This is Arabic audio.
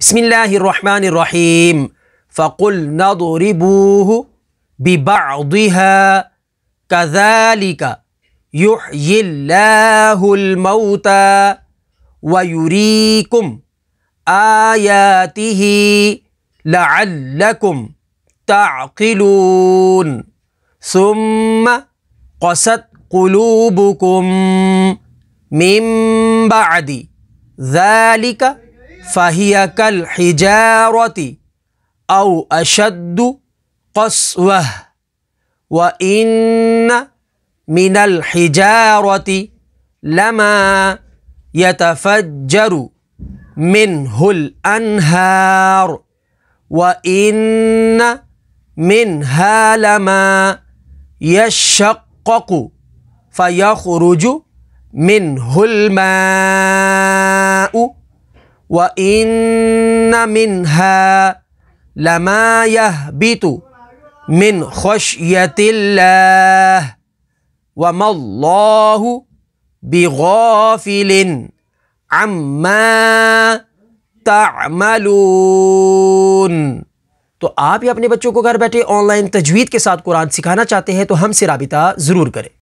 بسم الله الرحمن الرحيم فقل نضربوه ببعضها كذلك يحيي الله الموتى ويريكم آياته لعلكم تعقلون ثم قست قلوبكم من بعد ذلك فهي كالحجارة أو أشد قسوة وإن من الحجارة لما يتفجر منه الأنهار وإن منها لما يشقق فيخرج منه الماء وَإِنَّ مِنْهَا لَمَا يَهْبِتُ مِنْ خَشْيَةِ اللَّهِ وَمَا اللَّهُ بِغَافِلٍ عَمَّا تَعْمَلُونَ تو آپ یا اپنے بچوں کو گھر بیٹھے آن لائن تجوید کے ساتھ قرآن سکھانا چاہتے ہیں تو ہم سے رابطہ ضرور کریں